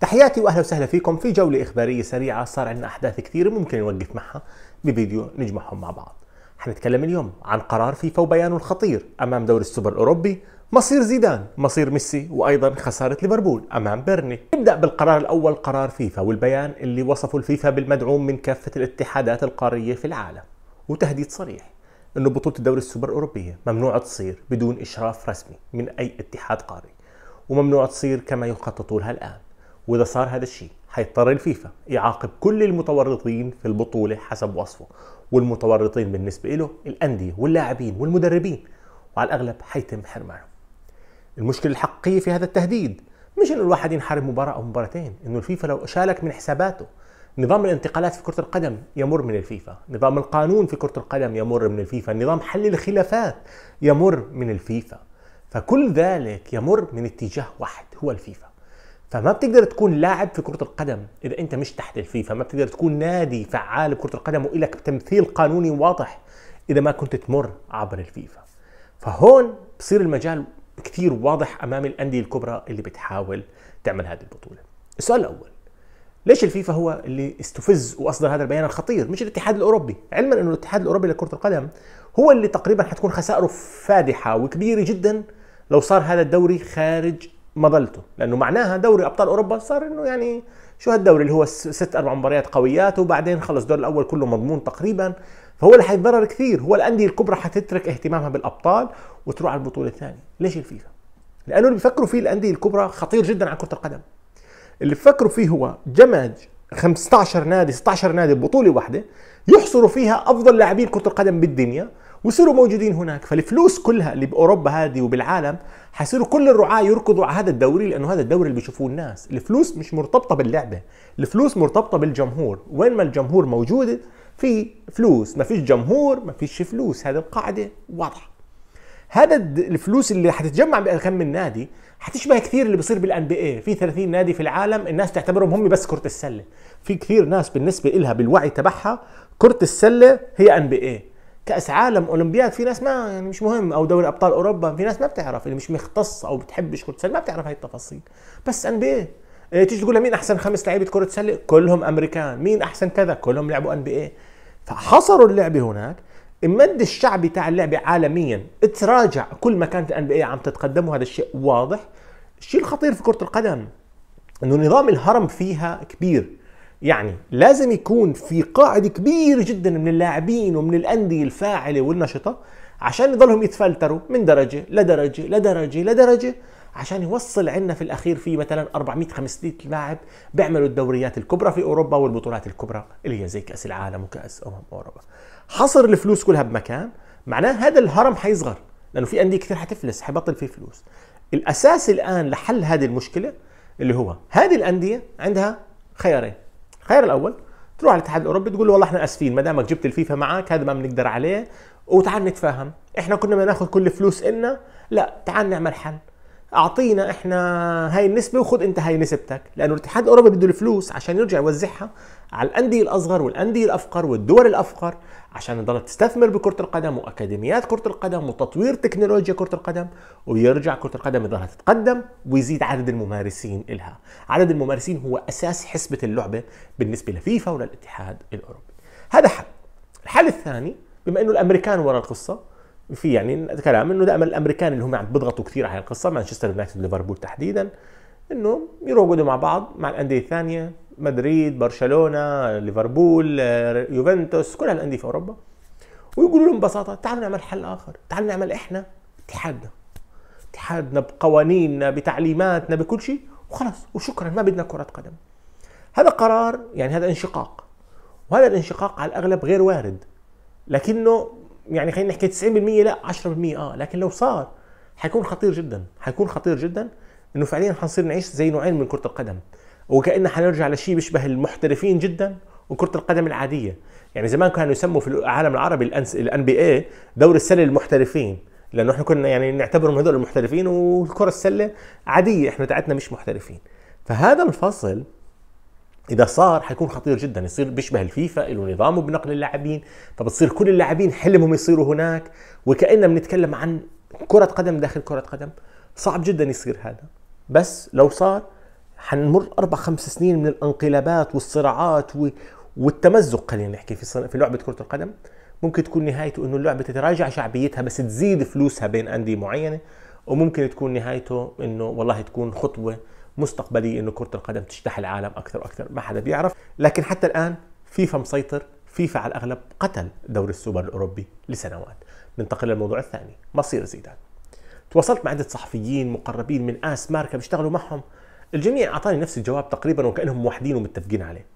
تحياتي واهلا وسهلا فيكم في جوله اخباريه سريعه صار عندنا احداث كثير ممكن نوقف معها بفيديو نجمعهم مع بعض حنتكلم اليوم عن قرار فيفا وبيانه الخطير امام دوري السوبر الاوروبي مصير زيدان مصير ميسي وايضا خساره ليفربول امام بيرني نبدا بالقرار الاول قرار فيفا والبيان اللي وصفه الفيفا بالمدعوم من كافه الاتحادات القاريه في العالم وتهديد صريح انه بطوله الدوري السوبر الاوروبيه ممنوع تصير بدون اشراف رسمي من اي اتحاد قاري وممنوع تصير كما يخطط لها الان واذا صار هذا الشيء حيضطر الفيفا يعاقب كل المتورطين في البطوله حسب وصفه والمتورطين بالنسبه له الانديه واللاعبين والمدربين وعلى الاغلب حيتم حرمانه المشكله الحقيقيه في هذا التهديد مش انه الواحد ينحرم مباراه او مباراتين انه الفيفا لو شالك من حساباته نظام الانتقالات في كرة القدم يمر من الفيفا نظام القانون في كرة القدم يمر من الفيفا نظام حل الخلافات يمر من الفيفا فكل ذلك يمر من اتجاه واحد هو الفيفا فما بتقدر تكون لاعب في كرة القدم إذا أنت مش تحت الفيفا ما بتقدر تكون نادي فعال بكرة القدم وإلك تمثيل قانوني واضح إذا ما كنت تمر عبر الفيفا فهون بصير المجال كثير واضح أمام الأندية الكبرى اللي بتحاول تعمل هذه البطولة السؤال الأول ليش الفيفا هو اللي استفز واصدر هذا البيان الخطير مش الاتحاد الاوروبي علما انه الاتحاد الاوروبي لكره القدم هو اللي تقريبا حتكون خسائره فادحه وكبيره جدا لو صار هذا الدوري خارج مظلته لانه معناها دوري ابطال اوروبا صار انه يعني شو هالدوري اللي هو ست اربع مباريات قويات وبعدين خلص الدور الاول كله مضمون تقريبا فهو اللي حيتضرر كثير هو الانديه الكبرى حتترك اهتمامها بالابطال وتروح على البطوله الثانيه ليش الفيفا لانه اللي بيفكروا فيه الانديه الكبرى خطير جدا على كره القدم اللي بيفكروا فيه هو جمج 15 نادي 16 نادي ببطوله واحده يحصروا فيها افضل لاعبين كره القدم بالدنيا ويصيروا موجودين هناك فالفلوس كلها اللي باوروبا هذه وبالعالم حيصيروا كل الرعاه يركضوا على هذا الدوري لانه هذا الدوري اللي بيشوفوه الناس الفلوس مش مرتبطه باللعبه الفلوس مرتبطه بالجمهور وين ما الجمهور موجود في فلوس ما فيش جمهور ما فيش فلوس هذه القاعده واضحه هذا الفلوس اللي حتتجمع بكم من نادي حتشبه كثير اللي بيصير بالان بي اي في 30 نادي في العالم الناس تعتبرهم هم بس كره السله في كثير ناس بالنسبه لها بالوعي تبعها كره السله هي ان بي اي كاس عالم اولمبياد في ناس ما يعني مش مهم او دوري ابطال اوروبا في ناس ما بتعرف اللي مش مختص او بتحبش كره السله ما بتعرف هاي التفاصيل بس ان بي اي تيجي تقول مين احسن خمس لعيبه كره سله كلهم امريكان مين احسن كذا كلهم لعبوا ان بي اي فحصروا اللعبه هناك المد الشعبي تاع اللعبه عالميا تراجع كل ما كانت الان بي اي عم تتقدم وهذا الشيء واضح الشيء الخطير في كره القدم انه نظام الهرم فيها كبير يعني لازم يكون في قاعد كبير جدا من اللاعبين ومن الانديه الفاعله والنشطه عشان يضلهم يتفلتروا من درجه لدرجه لدرجه لدرجه عشان يوصل عندنا في الاخير في مثلا 400 500 لاعب بيعملوا الدوريات الكبرى في اوروبا والبطولات الكبرى اللي هي زي كاس العالم وكاس امم اوروبا حصر الفلوس كلها بمكان معناه هذا الهرم حيصغر لانه في انديه كثير حتفلس حيبطل في فلوس الاساس الان لحل هذه المشكله اللي هو هذه الانديه عندها خيارين الخيار الاول تروح على الاتحاد الاوروبي تقول له والله احنا اسفين ما دامك جبت الفيفا معاك هذا ما بنقدر عليه وتعال نتفاهم احنا كنا بدنا ناخذ كل فلوس النا لا تعال نعمل حل اعطينا احنا هاي النسبه وخذ انت هاي نسبتك لانه الاتحاد الاوروبي بده الفلوس عشان يرجع يوزعها على الانديه الاصغر والانديه الافقر والدول الافقر عشان تضل تستثمر بكره القدم واكاديميات كره القدم وتطوير تكنولوجيا كره القدم ويرجع كره القدم يضلها تتقدم ويزيد عدد الممارسين لها عدد الممارسين هو اساس حسبه اللعبه بالنسبه لفيفا وللاتحاد الاوروبي هذا حل الحل الثاني بما انه الامريكان وراء القصه في يعني كلام انه دائما الامريكان اللي هم عم بيضغطوا كثير على القصه مانشستر يونايتد ليفربول تحديدا انه يروقوا مع بعض مع الانديه الثانيه مدريد برشلونه ليفربول آه، يوفنتوس كل هالانديه في اوروبا ويقولوا لهم ببساطه تعالوا نعمل حل اخر تعالوا نعمل احنا اتحادنا اتحادنا بقوانيننا بتعليماتنا بكل شيء وخلاص وشكرا ما بدنا كره قدم هذا قرار يعني هذا انشقاق وهذا الانشقاق على الاغلب غير وارد لكنه يعني خلينا نحكي 90% لا 10% اه لكن لو صار حيكون خطير جدا حيكون خطير جدا انه فعليا حنصير نعيش زي نوعين من كره القدم وكأن حنرجع لشيء بيشبه المحترفين جدا وكرة القدم العادية يعني زمان كانوا يسموا في العالم العربي الان بي اي دور السله للمحترفين لانه احنا كنا يعني نعتبرهم هذول المحترفين والكره السله عاديه احنا تاعتنا مش محترفين فهذا الفصل اذا صار حيكون خطير جدا يصير بيشبه الفيفا له نظامه بنقل اللاعبين فبتصير كل اللاعبين حلمهم يصيروا هناك وكاننا بنتكلم عن كره قدم داخل كره قدم صعب جدا يصير هذا بس لو صار حنمر اربع خمس سنين من الانقلابات والصراعات و... والتمزق خلينا نحكي في في لعبه كره القدم ممكن تكون نهايته انه اللعبه تتراجع شعبيتها بس تزيد فلوسها بين انديه معينه وممكن تكون نهايته انه والله تكون خطوه مستقبليه انه كره القدم تجتاح العالم اكثر واكثر ما حدا بيعرف لكن حتى الان فيفا مسيطر فيفا على الاغلب قتل دوري السوبر الاوروبي لسنوات ننتقل للموضوع الثاني مصير زيدان تواصلت مع عده صحفيين مقربين من اس ماركا بيشتغلوا معهم الجميع اعطاني نفس الجواب تقريبا وكانهم موحدين ومتفقين عليه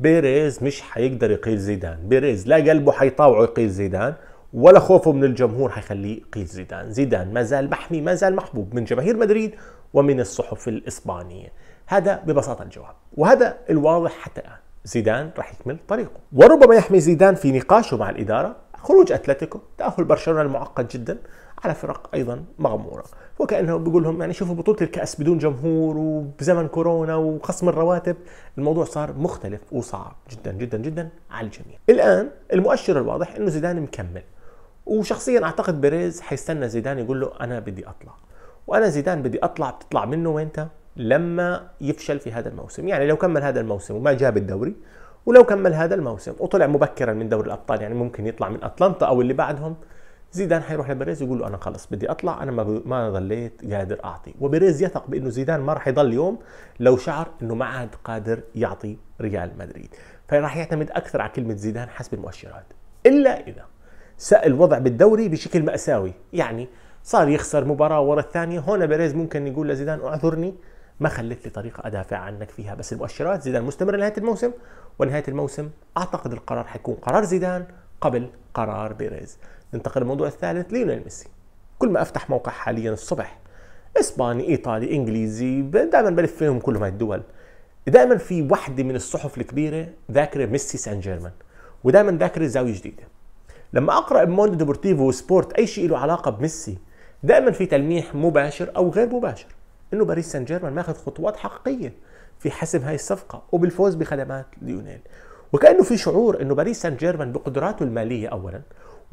بيريز مش حيقدر يقيل زيدان بيريز لا قلبه حيطاوعه يقيل زيدان ولا خوفه من الجمهور حيخليه يقيل زيدان زيدان ما زال محمي ما زال محبوب من جماهير مدريد ومن الصحف الإسبانية هذا ببساطة الجواب وهذا الواضح حتى الآن زيدان راح يكمل طريقه وربما يحمي زيدان في نقاشه مع الإدارة خروج أتلتيكو تأهل برشلونة المعقد جدا على فرق ايضا مغموره وكانه بيقول لهم يعني شوفوا بطوله الكاس بدون جمهور وبزمن كورونا وخصم الرواتب الموضوع صار مختلف وصعب جدا جدا جدا على الجميع الان المؤشر الواضح انه زيدان مكمل وشخصيا اعتقد بيريز حيستنى زيدان يقول له انا بدي اطلع وانا زيدان بدي اطلع بتطلع منه وين لما يفشل في هذا الموسم يعني لو كمل هذا الموسم وما جاب الدوري ولو كمل هذا الموسم وطلع مبكرا من دوري الابطال يعني ممكن يطلع من اتلانتا او اللي بعدهم زيدان حيروح لبيريز يقول له انا خلص بدي اطلع انا ما ما ظليت قادر اعطي وبيريز يثق بانه زيدان ما راح يضل يوم لو شعر انه ما عاد قادر يعطي ريال مدريد فراح يعتمد اكثر على كلمه زيدان حسب المؤشرات الا اذا ساء الوضع بالدوري بشكل ماساوي يعني صار يخسر مباراه ورا الثانيه هون بيريز ممكن يقول لزيدان اعذرني ما خليت لي طريقه ادافع عنك فيها بس المؤشرات زيدان مستمر لنهايه الموسم ونهايه الموسم اعتقد القرار حيكون قرار زيدان قبل قرار بيريز ننتقل للموضوع الثالث ليونيل ميسي كل ما افتح موقع حاليا الصبح اسباني ايطالي انجليزي دائما بلف فيهم كل هاي الدول دائما في وحده من الصحف الكبيره ذاكره ميسي سان جيرمان ودائما ذاكره زاويه جديده لما اقرا بموندو ديبورتيفو وسبورت اي شيء له علاقه بميسي دائما في تلميح مباشر او غير مباشر انه باريس سان جيرمان ماخذ خطوات حقيقيه في حسم هاي الصفقه وبالفوز بخدمات ليونيل وكانه في شعور انه باريس سان جيرمان بقدراته الماليه اولا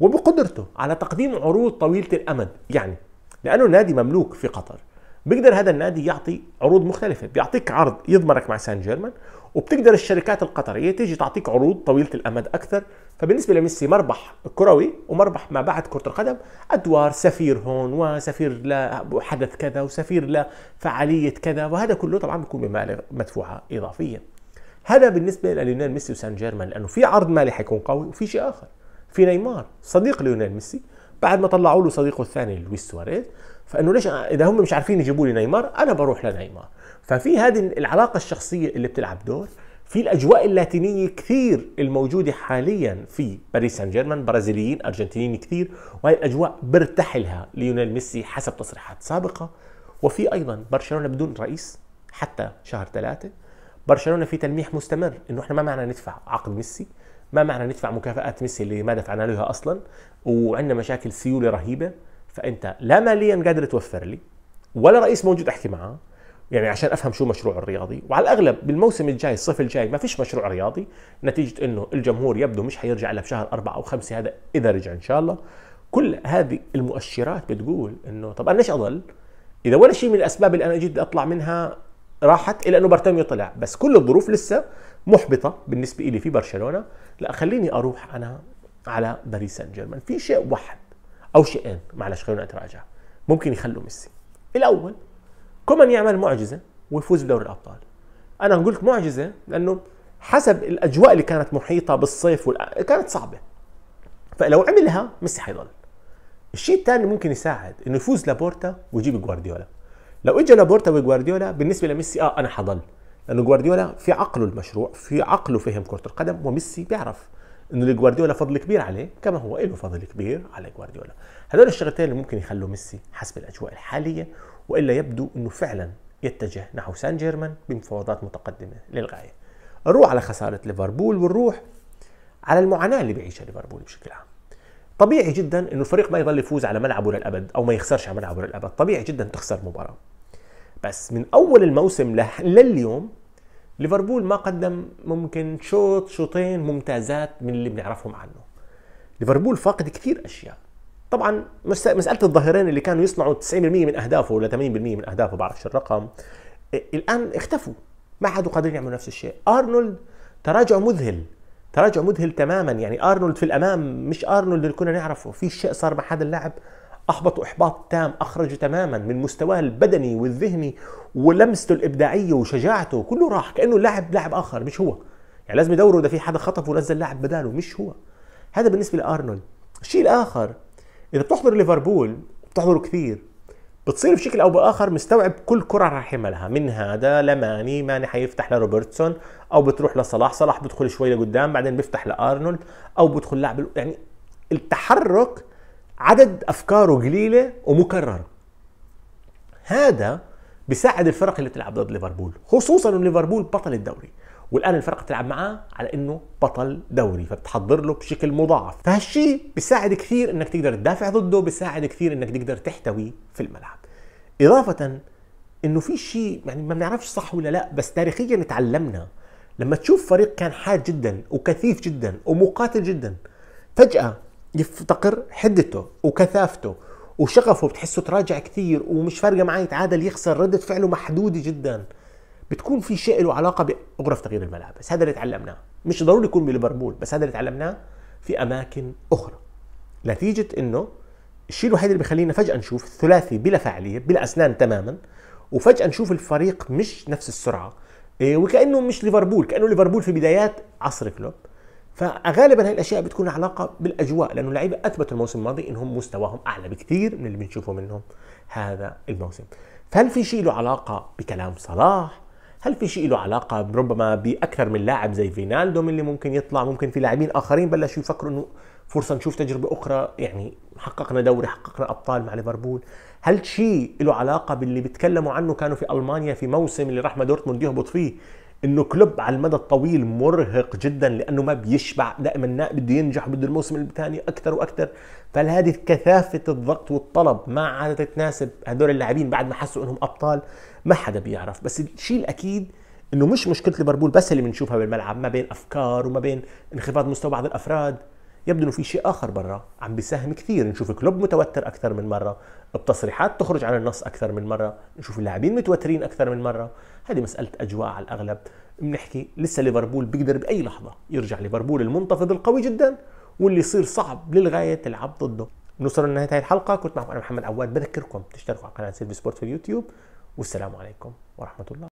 وبقدرته على تقديم عروض طويله الامد يعني لانه نادي مملوك في قطر بيقدر هذا النادي يعطي عروض مختلفة، بيعطيك عرض يضمرك مع سان جيرمان، وبتقدر الشركات القطرية تيجي تعطيك عروض طويلة الأمد أكثر، فبالنسبة لميسي مربح كروي ومربح ما بعد كرة القدم، أدوار سفير هون وسفير لحدث كذا وسفير لفعالية كذا، وهذا كله طبعا بيكون بمبالغ مدفوعة إضافية. هذا بالنسبة لليونيل ميسي وسان جيرمان لأنه في عرض مالي حيكون قوي وفي شيء آخر. في نيمار صديق ليونيل ميسي بعد ما طلعوا له صديقه الثاني لويس سواريز فانه ليش اذا هم مش عارفين يجيبوا لي نيمار انا بروح لنيمار ففي هذه العلاقه الشخصيه اللي بتلعب دور في الاجواء اللاتينيه كثير الموجوده حاليا في باريس سان جيرمان برازيليين ارجنتينيين كثير وهي الاجواء برتحلها ليونيل ميسي حسب تصريحات سابقه وفي ايضا برشلونه بدون رئيس حتى شهر ثلاثه برشلونه في تلميح مستمر انه احنا ما معنا ندفع عقد ميسي ما معنى ندفع مكافآت ميسي اللي ما دفعنا لها اصلا وعندنا مشاكل سيوله رهيبه فانت لا ماليا قادر توفر لي ولا رئيس موجود احكي معه يعني عشان افهم شو مشروع الرياضي وعلى الاغلب بالموسم الجاي الصيف الجاي ما فيش مشروع رياضي نتيجه انه الجمهور يبدو مش حيرجع الا بشهر أربعة او خمسة هذا اذا رجع ان شاء الله كل هذه المؤشرات بتقول انه طب انا ليش اضل اذا ولا شيء من الاسباب اللي انا جيت اطلع منها راحت الا انه بارتيميو طلع بس كل الظروف لسه محبطه بالنسبه لي في برشلونه لا خليني اروح انا على باريس سان جيرمان في شيء واحد او شيئين معلش خلونا اتراجع ممكن يخلوا ميسي الاول كومان يعمل معجزه ويفوز بدوري الابطال انا قلت معجزه لانه حسب الاجواء اللي كانت محيطه بالصيف والأ... كانت صعبه فلو عملها ميسي حيضل الشيء الثاني ممكن يساعد انه يفوز لابورتا ويجيب جوارديولا لو اجى لابورتا وجوارديولا بالنسبه لميسي اه انا حضل لانه جوارديولا في عقله المشروع في عقله فهم كره القدم وميسي بيعرف انه لجوارديولا فضل كبير عليه كما هو له فضل كبير على جوارديولا هذول الشغلتين اللي ممكن يخلوا ميسي حسب الاجواء الحاليه والا يبدو انه فعلا يتجه نحو سان جيرمان بمفاوضات متقدمه للغايه نروح على خساره ليفربول ونروح على المعاناه اللي بيعيشها ليفربول بشكل عام طبيعي جدا انه الفريق ما يضل يفوز على ملعبه للابد او ما يخسرش على ملعبه للابد طبيعي جدا تخسر مباراه بس من اول الموسم لليوم ليفربول ما قدم ممكن شوط شوطين ممتازات من اللي بنعرفهم عنه ليفربول فاقد كثير اشياء طبعا مساله الظهيرين اللي كانوا يصنعوا 90% من اهدافه ولا 80% من اهدافه بعرفش الرقم الان اختفوا ما عادوا قادرين يعملوا نفس الشيء ارنولد تراجع مذهل تراجع مذهل تماما يعني ارنولد في الامام مش ارنولد اللي كنا نعرفه في شيء صار مع هذا اللاعب أحبطوا إحباط تام أخرجوا تماما من مستواه البدني والذهني ولمسته الإبداعية وشجاعته كله راح كأنه لاعب لاعب آخر مش هو يعني لازم يدوروا إذا في حدا خطف ونزل لاعب بداله مش هو هذا بالنسبة لأرنولد الشيء الآخر إذا بتحضر ليفربول بتحضره كثير بتصير بشكل او باخر مستوعب كل كره راح يحملها من هذا لماني ماني حيفتح لروبرتسون او بتروح لصلاح صلاح بدخل شوي لقدام بعدين بيفتح لارنولد او بدخل لاعب يعني التحرك عدد افكاره قليله ومكرره هذا بيساعد الفرق اللي بتلعب ضد ليفربول خصوصا انه ليفربول بطل الدوري والان الفرق بتلعب معاه على انه بطل دوري فبتحضر له بشكل مضاعف فهالشيء بيساعد كثير انك تقدر تدافع ضده بيساعد كثير انك تقدر تحتوي في الملعب اضافه انه في شيء يعني ما بنعرفش صح ولا لا بس تاريخيا تعلمنا لما تشوف فريق كان حاد جدا وكثيف جدا ومقاتل جدا فجاه يفتقر حدته وكثافته وشغفه بتحسه تراجع كثير ومش فارقه معاه يتعادل يخسر رده فعله محدوده جدا بتكون في شيء له علاقه بغرف تغيير الملابس هذا اللي تعلمناه مش ضروري يكون بليفربول بس هذا اللي تعلمناه في اماكن اخرى نتيجه انه الشيء الوحيد اللي بخلينا فجاه نشوف الثلاثي بلا فاعليه بلا اسنان تماما وفجاه نشوف الفريق مش نفس السرعه إيه، وكانه مش ليفربول كانه ليفربول في بدايات عصر كلوب فغالبا هاي الاشياء بتكون علاقه بالاجواء لانه اللعيبه اثبتوا الموسم الماضي انهم مستواهم اعلى بكثير من اللي بنشوفه منهم هذا الموسم فهل في شيء له علاقه بكلام صلاح هل في شيء له علاقه ربما باكثر من لاعب زي فينالدوم اللي ممكن يطلع ممكن في لاعبين اخرين بلشوا يفكروا انه فرصه نشوف تجربه اخرى يعني حققنا دوري حققنا ابطال مع ليفربول هل شيء له علاقه باللي بيتكلموا عنه كانوا في المانيا في موسم اللي راح دورتموند يهبط فيه انه كلوب على المدى الطويل مرهق جدا لانه ما بيشبع دائما بده ينجح بده الموسم الثاني اكثر واكثر فهذه كثافه الضغط والطلب ما عادت تناسب هدول اللاعبين بعد ما حسوا انهم ابطال ما حدا بيعرف بس الشيء الاكيد انه مش مشكله ليفربول بس اللي بنشوفها بالملعب ما بين افكار وما بين انخفاض مستوى بعض الافراد يبدو انه في شيء اخر برا عم بيساهم كثير نشوف كلوب متوتر اكثر من مره بتصريحات تخرج عن النص اكثر من مره نشوف اللاعبين متوترين اكثر من مره هذه مساله اجواء على الاغلب بنحكي لسه ليفربول بيقدر باي لحظه يرجع ليفربول المنتفض القوي جدا واللي يصير صعب للغايه تلعب ضده نوصل لنهايه هذه الحلقه كنت معكم انا محمد عواد بذكركم تشتركوا على قناه سيلفي سبورت في اليوتيوب والسلام عليكم ورحمه الله